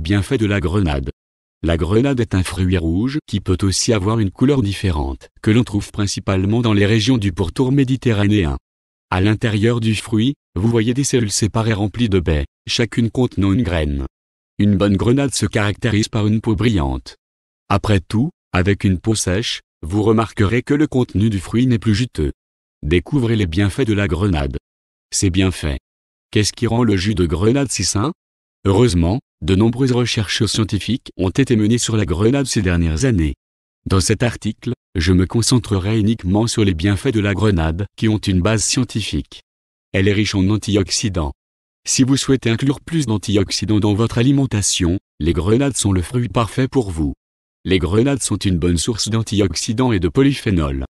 bienfaits de la grenade. La grenade est un fruit rouge qui peut aussi avoir une couleur différente, que l'on trouve principalement dans les régions du pourtour méditerranéen. À l'intérieur du fruit, vous voyez des cellules séparées remplies de baies, chacune contenant une graine. Une bonne grenade se caractérise par une peau brillante. Après tout, avec une peau sèche, vous remarquerez que le contenu du fruit n'est plus juteux. Découvrez les bienfaits de la grenade. Ces bienfaits. Qu'est-ce qui rend le jus de grenade si sain Heureusement, de nombreuses recherches scientifiques ont été menées sur la grenade ces dernières années. Dans cet article, je me concentrerai uniquement sur les bienfaits de la grenade qui ont une base scientifique. Elle est riche en antioxydants. Si vous souhaitez inclure plus d'antioxydants dans votre alimentation, les grenades sont le fruit parfait pour vous. Les grenades sont une bonne source d'antioxydants et de polyphénols.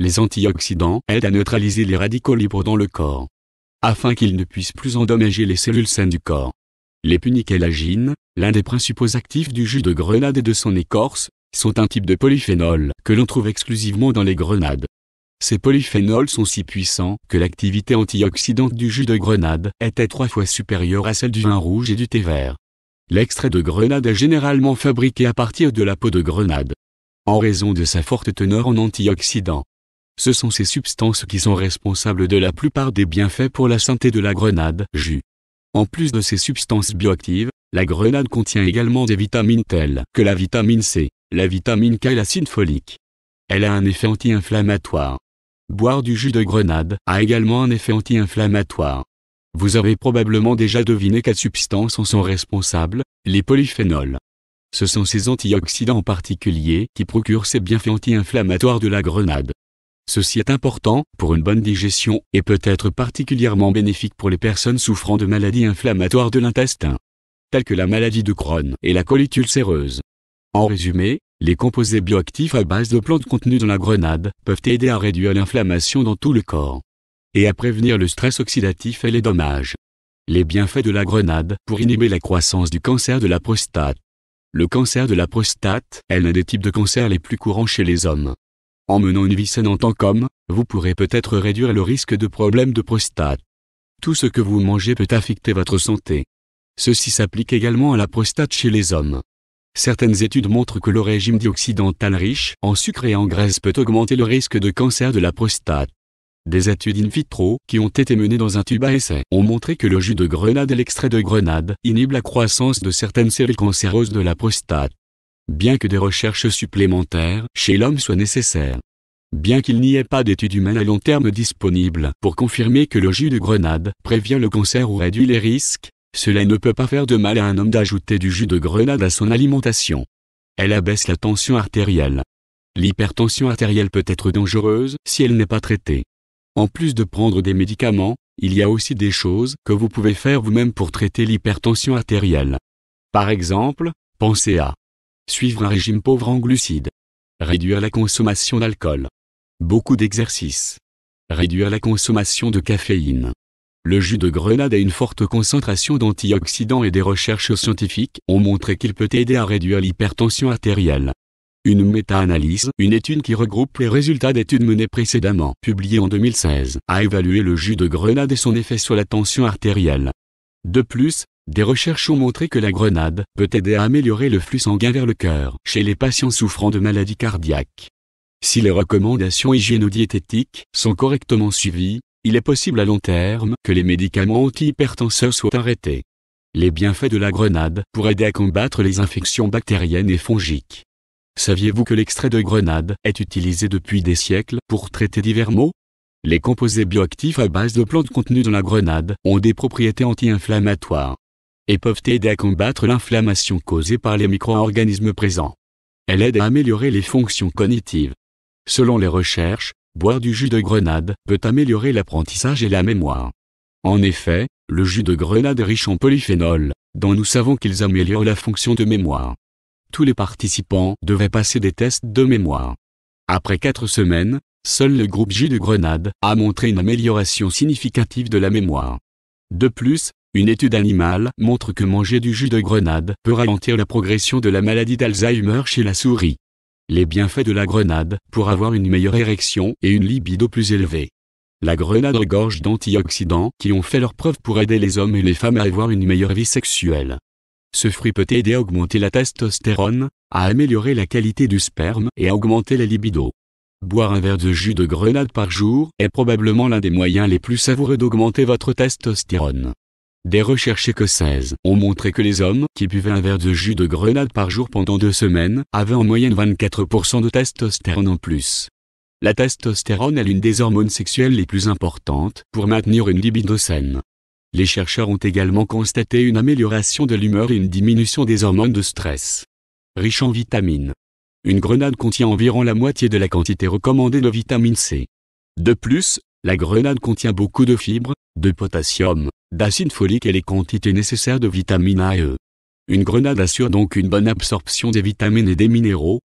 Les antioxydants aident à neutraliser les radicaux libres dans le corps, afin qu'ils ne puissent plus endommager les cellules saines du corps. Les punicellagines, l'un des principaux actifs du jus de grenade et de son écorce, sont un type de polyphénol que l'on trouve exclusivement dans les grenades. Ces polyphénols sont si puissants que l'activité antioxydante du jus de grenade était trois fois supérieure à celle du vin rouge et du thé vert. L'extrait de grenade est généralement fabriqué à partir de la peau de grenade. En raison de sa forte teneur en antioxydants. Ce sont ces substances qui sont responsables de la plupart des bienfaits pour la santé de la grenade jus. En plus de ces substances bioactives, la grenade contient également des vitamines telles que la vitamine C, la vitamine K et l'acide folique. Elle a un effet anti-inflammatoire. Boire du jus de grenade a également un effet anti-inflammatoire. Vous avez probablement déjà deviné quelles substances en sont responsables, les polyphénols. Ce sont ces antioxydants en particulier qui procurent ces bienfaits anti-inflammatoires de la grenade. Ceci est important pour une bonne digestion et peut être particulièrement bénéfique pour les personnes souffrant de maladies inflammatoires de l'intestin, telles que la maladie de Crohn et la colite ulcéreuse. En résumé, les composés bioactifs à base de plantes contenues dans la grenade peuvent aider à réduire l'inflammation dans tout le corps et à prévenir le stress oxydatif et les dommages. Les bienfaits de la grenade pour inhiber la croissance du cancer de la prostate. Le cancer de la prostate est l'un des types de cancer les plus courants chez les hommes. En menant une vie saine en tant qu'homme, vous pourrez peut-être réduire le risque de problèmes de prostate. Tout ce que vous mangez peut affecter votre santé. Ceci s'applique également à la prostate chez les hommes. Certaines études montrent que le régime dioxydantal riche en sucre et en graisse peut augmenter le risque de cancer de la prostate. Des études in vitro qui ont été menées dans un tube à essai ont montré que le jus de grenade et l'extrait de grenade inhibent la croissance de certaines cellules cancéreuses de la prostate bien que des recherches supplémentaires chez l'homme soient nécessaires. Bien qu'il n'y ait pas d'études humaines à long terme disponibles pour confirmer que le jus de grenade prévient le cancer ou réduit les risques, cela ne peut pas faire de mal à un homme d'ajouter du jus de grenade à son alimentation. Elle abaisse la tension artérielle. L'hypertension artérielle peut être dangereuse si elle n'est pas traitée. En plus de prendre des médicaments, il y a aussi des choses que vous pouvez faire vous-même pour traiter l'hypertension artérielle. Par exemple, pensez à Suivre un régime pauvre en glucides. Réduire la consommation d'alcool. Beaucoup d'exercices. Réduire la consommation de caféine. Le jus de grenade a une forte concentration d'antioxydants et des recherches scientifiques ont montré qu'il peut aider à réduire l'hypertension artérielle. Une méta-analyse, une étude qui regroupe les résultats d'études menées précédemment, publiée en 2016, a évalué le jus de grenade et son effet sur la tension artérielle. De plus, des recherches ont montré que la grenade peut aider à améliorer le flux sanguin vers le cœur chez les patients souffrant de maladies cardiaques. Si les recommandations hygiéno-diététiques sont correctement suivies, il est possible à long terme que les médicaments antihypertenseurs soient arrêtés. Les bienfaits de la grenade pour aider à combattre les infections bactériennes et fongiques. Saviez-vous que l'extrait de grenade est utilisé depuis des siècles pour traiter divers maux Les composés bioactifs à base de plantes contenues dans la grenade ont des propriétés anti-inflammatoires et peuvent aider à combattre l'inflammation causée par les micro-organismes présents. Elle aide à améliorer les fonctions cognitives. Selon les recherches, boire du jus de grenade peut améliorer l'apprentissage et la mémoire. En effet, le jus de grenade est riche en polyphénols, dont nous savons qu'ils améliorent la fonction de mémoire. Tous les participants devaient passer des tests de mémoire. Après quatre semaines, seul le groupe jus de grenade a montré une amélioration significative de la mémoire. De plus, une étude animale montre que manger du jus de grenade peut ralentir la progression de la maladie d'Alzheimer chez la souris. Les bienfaits de la grenade pour avoir une meilleure érection et une libido plus élevée. La grenade regorge d'antioxydants qui ont fait leur preuve pour aider les hommes et les femmes à avoir une meilleure vie sexuelle. Ce fruit peut aider à augmenter la testostérone, à améliorer la qualité du sperme et à augmenter la libido. Boire un verre de jus de grenade par jour est probablement l'un des moyens les plus savoureux d'augmenter votre testostérone. Des recherches écossaises ont montré que les hommes qui buvaient un verre de jus de grenade par jour pendant deux semaines avaient en moyenne 24% de testostérone en plus. La testostérone est l'une des hormones sexuelles les plus importantes pour maintenir une libido saine. Les chercheurs ont également constaté une amélioration de l'humeur et une diminution des hormones de stress. Riche en vitamines. Une grenade contient environ la moitié de la quantité recommandée de vitamine C. De plus, la grenade contient beaucoup de fibres, de potassium, d'acide folique et les quantités nécessaires de vitamine A et E. Une grenade assure donc une bonne absorption des vitamines et des minéraux,